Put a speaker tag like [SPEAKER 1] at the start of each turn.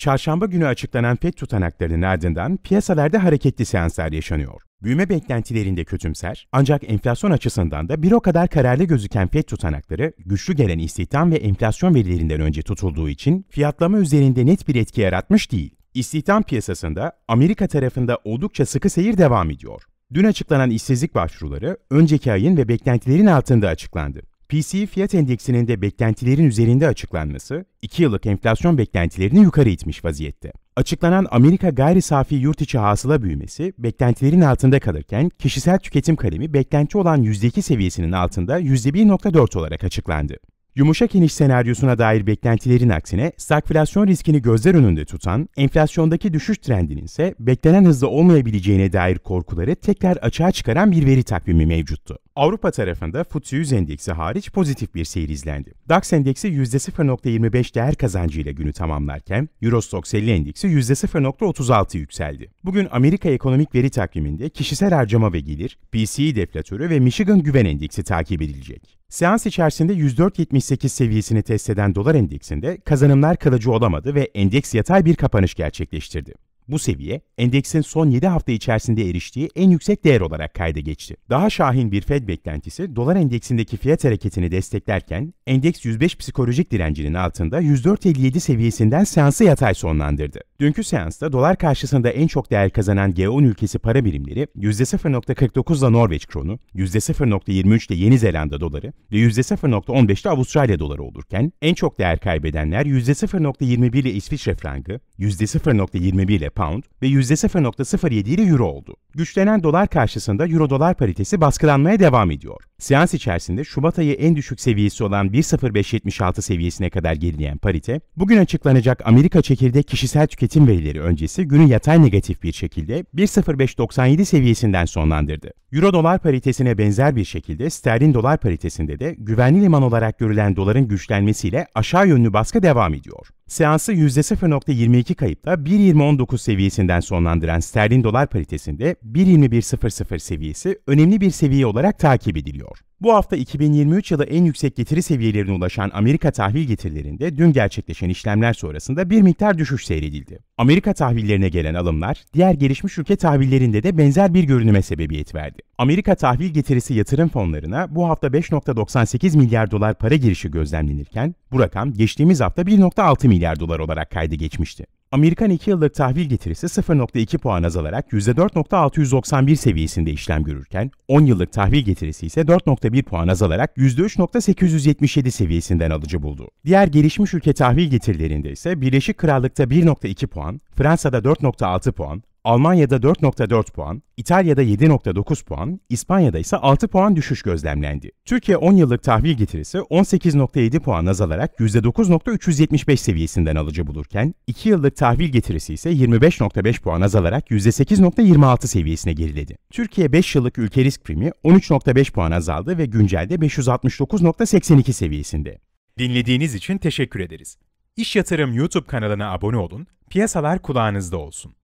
[SPEAKER 1] Çarşamba günü açıklanan FED tutanaklarının ardından piyasalarda hareketli seanslar yaşanıyor. Büyüme beklentilerinde kötümser ancak enflasyon açısından da bir o kadar kararlı gözüken FED tutanakları güçlü gelen istihdam ve enflasyon verilerinden önce tutulduğu için fiyatlama üzerinde net bir etki yaratmış değil. İstihdam piyasasında Amerika tarafında oldukça sıkı seyir devam ediyor. Dün açıklanan işsizlik başvuruları önceki ayın ve beklentilerin altında açıklandı. PCE fiyat endeksinin de beklentilerin üzerinde açıklanması, 2 yıllık enflasyon beklentilerini yukarı itmiş vaziyette. Açıklanan Amerika gayri safi yurt içi hasıla büyümesi beklentilerin altında kalırken kişisel tüketim kalemi beklenti olan %2 seviyesinin altında %1.4 olarak açıklandı. Yumuşak iniş senaryosuna dair beklentilerin aksine stagflasyon riskini gözler önünde tutan, enflasyondaki düşüş trendinin ise beklenen hızda olmayabileceğine dair korkuları tekrar açığa çıkaran bir veri takvimi mevcuttu. Avrupa tarafında FTSE 100 endeksi hariç pozitif bir seyir izlendi. DAX endeksi %0.25 değer kazancıyla günü tamamlarken Eurostoxx 50 endeksi %0.36 yükseldi. Bugün Amerika ekonomik veri takviminde kişisel harcama ve gelir, PCE deflatörü ve Michigan güven endeksi takip edilecek. Seans içerisinde 104.78 seviyesini test eden dolar endeksinde kazanımlar kalıcı olamadı ve endeks yatay bir kapanış gerçekleştirdi. Bu seviye endeksin son 7 hafta içerisinde eriştiği en yüksek değer olarak kayda geçti. Daha şahin bir Fed beklentisi dolar endeksindeki fiyat hareketini desteklerken endeks 105 psikolojik direncinin altında 104.57 seviyesinden seansı yatay sonlandırdı. Dünkü seansta dolar karşısında en çok değer kazanan G10 ülkesi para birimleri %0.49'la Norveç kronu, %0.23'le Yeni Zelanda doları ve %0.15'le Avustralya doları olurken en çok değer kaybedenler %0.21 ile İsviçre frangı, %0.21 ile pound ve %0.07 ile euro oldu. Güçlenen dolar karşısında euro dolar paritesi baskılanmaya devam ediyor. Seans içerisinde Şubat ayı en düşük seviyesi olan 1.0576 seviyesine kadar gerileyen parite, bugün açıklanacak Amerika çekirdek kişisel tüketim verileri öncesi günü yatay negatif bir şekilde 1.0597 seviyesinden sonlandırdı. Euro dolar paritesine benzer bir şekilde sterlin dolar paritesinde de güvenli liman olarak görülen doların güçlenmesiyle aşağı yönlü baskı devam ediyor. Seansı %0.22 kayıpla 1.20.19 seviyesinden sonlandıran sterlin dolar paritesinde 1.21.00 seviyesi önemli bir seviye olarak takip ediliyor. Bu hafta 2023 yılı en yüksek getiri seviyelerine ulaşan Amerika tahvil getirilerinde dün gerçekleşen işlemler sonrasında bir miktar düşüş seyredildi. Amerika tahvillerine gelen alımlar diğer gelişmiş ülke tahvillerinde de benzer bir görünüme sebebiyet verdi. Amerika tahvil getirisi yatırım fonlarına bu hafta 5.98 milyar dolar para girişi gözlemlenirken bu rakam geçtiğimiz hafta 1.6 milyar dolar olarak kayda geçmişti. Amerikan 2 yıllık tahvil getirisi 0.2 puan azalarak %4.691 seviyesinde işlem görürken, 10 yıllık tahvil getirisi ise 4.1 puan azalarak %3.877 seviyesinden alıcı buldu. Diğer gelişmiş ülke tahvil getirilerinde ise Birleşik Krallık'ta 1.2 puan, Fransa'da 4.6 puan, Almanya'da 4.4 puan, İtalya'da 7.9 puan, İspanya'da ise 6 puan düşüş gözlemlendi. Türkiye 10 yıllık tahvil getirisi 18.7 puan azalarak %9.375 seviyesinden alıcı bulurken, 2 yıllık tahvil getirisi ise 25.5 puan azalarak %8.26 seviyesine geriledi. Türkiye 5 yıllık ülke risk primi 13.5 puan azaldı ve güncelde 569.82 seviyesinde. Dinlediğiniz için teşekkür ederiz. İş Yatırım YouTube kanalına abone olun, piyasalar kulağınızda olsun.